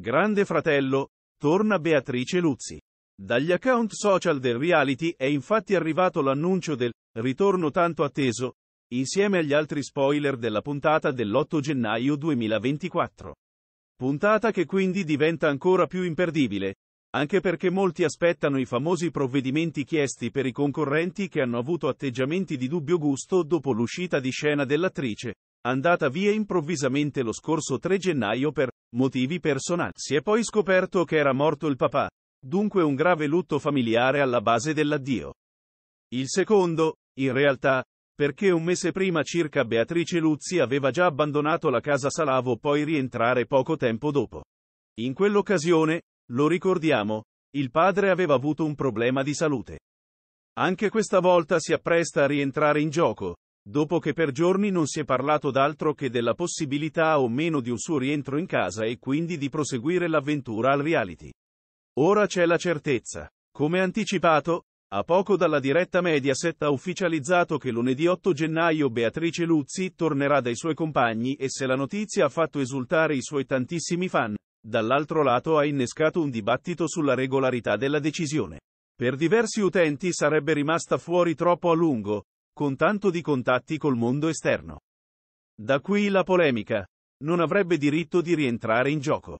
Grande Fratello, torna Beatrice Luzzi. Dagli account social del reality è infatti arrivato l'annuncio del ritorno tanto atteso, insieme agli altri spoiler della puntata dell'8 gennaio 2024. Puntata che quindi diventa ancora più imperdibile, anche perché molti aspettano i famosi provvedimenti chiesti per i concorrenti che hanno avuto atteggiamenti di dubbio gusto dopo l'uscita di scena dell'attrice, andata via improvvisamente lo scorso 3 gennaio per motivi personali. Si è poi scoperto che era morto il papà, dunque un grave lutto familiare alla base dell'addio. Il secondo, in realtà, perché un mese prima circa Beatrice Luzzi aveva già abbandonato la casa Salavo poi rientrare poco tempo dopo. In quell'occasione, lo ricordiamo, il padre aveva avuto un problema di salute. Anche questa volta si appresta a rientrare in gioco, dopo che per giorni non si è parlato d'altro che della possibilità o meno di un suo rientro in casa e quindi di proseguire l'avventura al reality. Ora c'è la certezza. Come anticipato, a poco dalla diretta Mediaset ha ufficializzato che lunedì 8 gennaio Beatrice Luzzi tornerà dai suoi compagni e se la notizia ha fatto esultare i suoi tantissimi fan, dall'altro lato ha innescato un dibattito sulla regolarità della decisione. Per diversi utenti sarebbe rimasta fuori troppo a lungo, con tanto di contatti col mondo esterno. Da qui la polemica. Non avrebbe diritto di rientrare in gioco.